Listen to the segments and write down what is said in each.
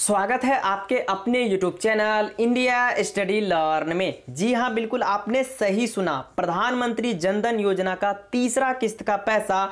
स्वागत है आपके अपने YouTube channel India study learn में जी हाँ बिल्कुल आपने सही सुना प्रधानमंत्री जनधन योजना का तीसरा किस्त का पैसा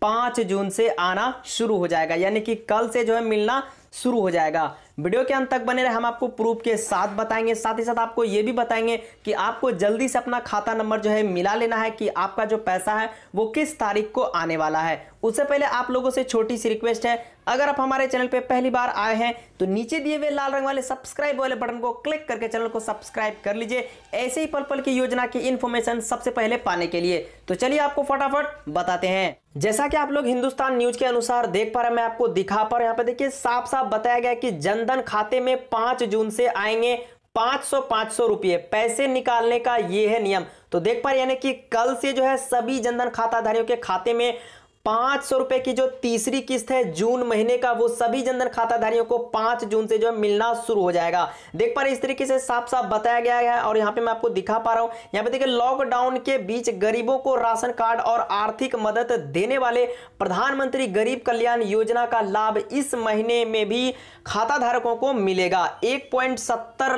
पाँच जून से आना शुरू हो जाएगा यानी कि कल से जो है मिलना शुरू हो जाएगा वीडियो के अंत तक बने रहे हम आपको प्रूफ के साथ बताएंगे साथ ही साथ आपको ये भी बताएंगे कि आपको जल्दी से अपना खाता नंबर जो है मिला लेना है कि आपका जो पैसा है वो किस तारीख को आने वाला है उससे पहले आप लोगों से छोटी सी रिक्वेस्ट है अगर आप हमारे चैनल पर पहली बार आए हैं तो नीचे दिए हुए लाल रंग वाले सब्सक्राइब वाले बटन को क्लिक करके चैनल को सब्सक्राइब कर लीजिए ऐसे ही पल पल की योजना की इन्फॉर्मेशन सबसे पहले पाने के लिए तो चलिए आपको फटाफट बताते हैं जैसा कि आप लोग हिंदुस्तान न्यूज के अनुसार देख पा रहे हैं मैं आपको दिखा पा रहा यहाँ पे देखिए साफ साफ बताया गया कि जनधन खाते में पांच जून से आएंगे पांच सौ पांच सौ रुपये पैसे निकालने का यह है नियम तो देख पा रहे यानी कि कल से जो है सभी जनधन खाताधारियों के खाते में पांच सौ रुपए की जो तीसरी किस्त है जून महीने का वो सभी जनधन खाताधारियों को पांच जून से जो है मिलना शुरू हो जाएगा देख पा रहे इस तरीके से साफ साफ बताया गया है और यहाँ पे मैं आपको दिखा पा रहा हूं यहाँ पे देखिए लॉकडाउन के बीच गरीबों को राशन कार्ड और आर्थिक मदद देने वाले प्रधानमंत्री गरीब कल्याण योजना का लाभ इस महीने में भी खाताधारकों को मिलेगा एक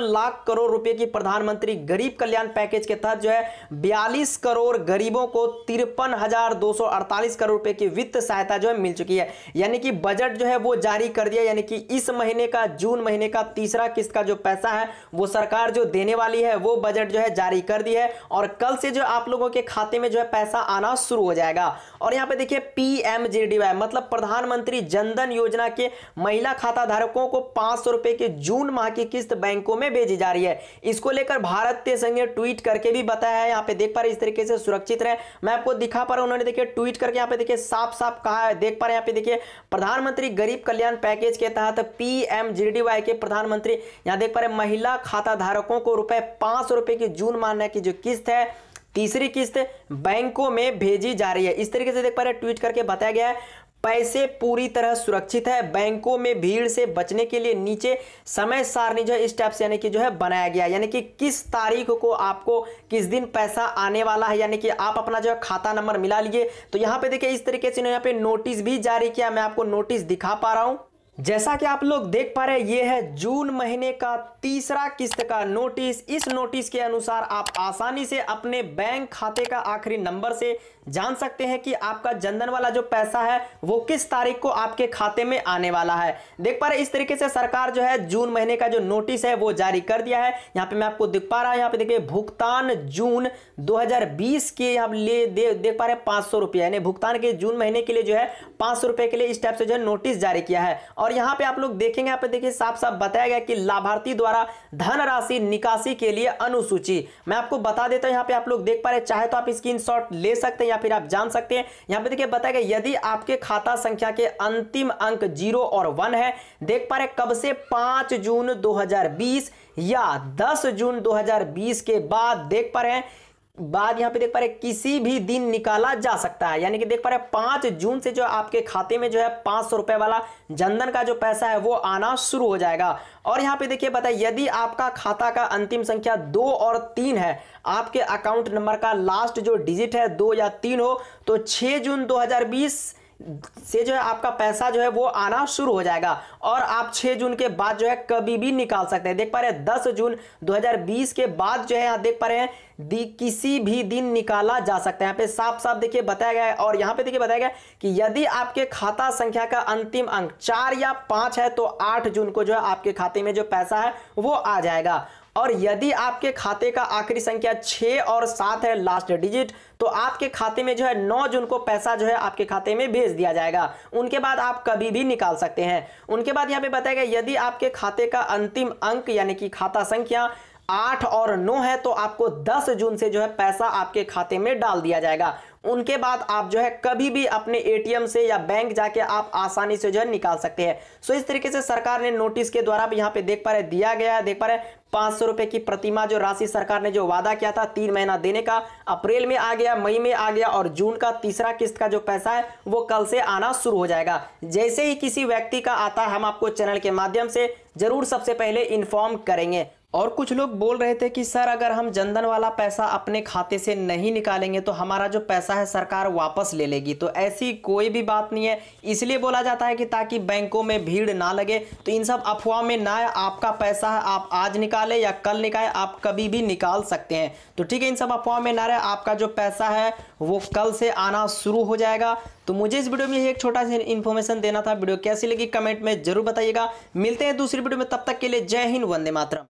लाख करोड़ रुपए की प्रधानमंत्री गरीब कल्याण पैकेज के तहत जो है बयालीस करोड़ गरीबों को तिरपन करोड़ रुपए की वित्त सहायता जो है मिल चुकी है यानी कि बजट जो है वो जारी कर दिया यानी कि इस महीने का जून महीने का तीसरा किस्त का जो पैसा है वो सरकार जो देने वाली है वो बजट जो है जारी कर दी है और कल से जो आप लोगों के खाते में जो है पैसा आना शुरू हो जाएगा और यहाँ पे देखिए पीएमजीडीवाई मतलब प्रधानमंत्री जनधन योजना के महिला खाता धारकों को पांच सौ रुपए की जून माह की किस्त बैंकों में भेजी जा रही है इसको लेकर भारतीय संघ ने ट्वीट करके भी बताया है यहाँ पे देख पा रहे इस तरीके से सुरक्षित रहे मैं आपको दिखा पा रहा हूँ उन्होंने देखिए ट्वीट करके यहाँ पे देखिए साफ साफ कहा है देख पा रहे हैं यहाँ पे देखिए प्रधानमंत्री गरीब कल्याण पैकेज के तहत पीएमजीडीवाई के प्रधानमंत्री यहाँ देख पा रहे महिला खाता धारकों को रुपए पांच सौ की जून मानने की जो किस्त है तीसरी किस्त बैंकों में भेजी जा रही है इस तरीके से देख पा रहे ट्वीट करके बताया गया है पैसे पूरी तरह सुरक्षित है बैंकों में भीड़ से बचने के लिए नीचे समय सारणी जो है स्टेप्स यानी कि जो है बनाया गया यानी कि किस तारीख को आपको किस दिन पैसा आने वाला है यानी कि आप अपना जो है खाता नंबर मिला लिए तो यहाँ पे देखिए इस तरीके से यहाँ पे नोटिस भी जारी किया मैं आपको नोटिस दिखा पा रहा हूँ जैसा कि आप लोग देख पा रहे हैं ये है जून महीने का तीसरा किस्त का नोटिस इस नोटिस के अनुसार आप आसानी से अपने बैंक खाते का आखिरी नंबर से जान सकते हैं कि आपका जनधन वाला जो पैसा है वो किस तारीख को आपके खाते में आने वाला है देख पा रहे इस तरीके से सरकार जो है जून महीने का जो नोटिस है वो जारी कर दिया है यहाँ पे मैं आपको देख पा रहा हूँ यहाँ पे देखिए भुगतान जून 2020 के यहाँ ले दे, देख पा रहे हैं पाँच सौ रुपया यानी भुगतान के जून महीने के लिए जो है पाँच सौ के लिए इस टाइप से जो है नोटिस जारी किया है और यहाँ पे आप लोग देखेंगे यहाँ पे देखिए साफ साफ बताया गया कि लाभार्थी द्वारा धनराशि निकासी के लिए अनुसूची मैं आपको बता देता हूँ यहाँ पे आप लोग देख पा रहे चाहे तो आप स्क्रीन ले सकते हैं या फिर आप जान सकते हैं यहां पे देखिए बताया गया यदि आपके खाता संख्या के अंतिम अंक जीरो और वन है देख पा रहे कब से पांच जून दो या 10 जून 2020 के बाद देख पा रहे हैं बाद यहाँ पे देख पा रहे किसी भी दिन निकाला जा सकता है यानी कि देख पा रहे पांच जून से जो आपके खाते में जो है पांच सौ रुपए वाला जनधन का जो पैसा है वो आना शुरू हो जाएगा और यहाँ पे देखिए बताए यदि आपका खाता का अंतिम संख्या दो और तीन है आपके अकाउंट नंबर का लास्ट जो डिजिट है दो या तीन हो तो छह जून दो से जो है आपका पैसा जो है वो आना शुरू हो जाएगा और आप 6 जून के बाद जो है कभी भी निकाल सकते हैं देख पा रहे हैं 10 जून 2020 के बाद जो है आप देख पा रहे हैं दी किसी भी दिन निकाला जा सकता है यहाँ पे साफ साफ देखिए बताया गया है और यहाँ पे देखिए बताया गया कि यदि आपके खाता संख्या का अंतिम अंक चार या पांच है तो आठ जून को जो है आपके खाते में जो पैसा है वो आ जाएगा और यदि आपके खाते का आखिरी संख्या छह और सात है लास्ट डिजिट तो आपके खाते में जो है नौ जून को पैसा जो है आपके खाते में भेज दिया जाएगा उनके बाद आप कभी भी निकाल सकते हैं उनके बाद यहां पे बताया गया यदि आपके खाते का अंतिम अंक यानी कि खाता संख्या आठ और नौ है तो आपको दस जून से जो है पैसा आपके खाते में डाल दिया जाएगा उनके बाद आप जो है कभी भी अपने एटीएम से या बैंक जाके आप आसानी से जो है निकाल सकते हैं सो इस तरीके से सरकार ने नोटिस के द्वारा भी यहाँ पे देख पा रहे दिया गया है देख पा रहे पांच सौ रुपए की प्रतिमा जो राशि सरकार ने जो वादा किया था तीन महीना देने का अप्रैल में आ गया मई में आ गया और जून का तीसरा किस्त का जो पैसा है वो कल से आना शुरू हो जाएगा जैसे ही किसी व्यक्ति का आता हम आपको चैनल के माध्यम से जरूर सबसे पहले इन्फॉर्म करेंगे और कुछ लोग बोल रहे थे कि सर अगर हम जनधन वाला पैसा अपने खाते से नहीं निकालेंगे तो हमारा जो पैसा है सरकार वापस ले लेगी तो ऐसी कोई भी बात नहीं है इसलिए बोला जाता है कि ताकि बैंकों में भीड़ ना लगे तो इन सब अफवाह में ना आपका पैसा है आप आज निकाले या कल निकाले आप कभी भी निकाल सकते हैं तो ठीक है इन सब अफवाह में ना रहे आपका जो पैसा है वो कल से आना शुरू हो जाएगा तो मुझे इस वीडियो में एक छोटा सा इन्फॉर्मेशन देना था वीडियो कैसी लगी कमेंट में जरूर बताइएगा मिलते हैं दूसरी वीडियो में तब तक के लिए जय हिंद वंदे मातरम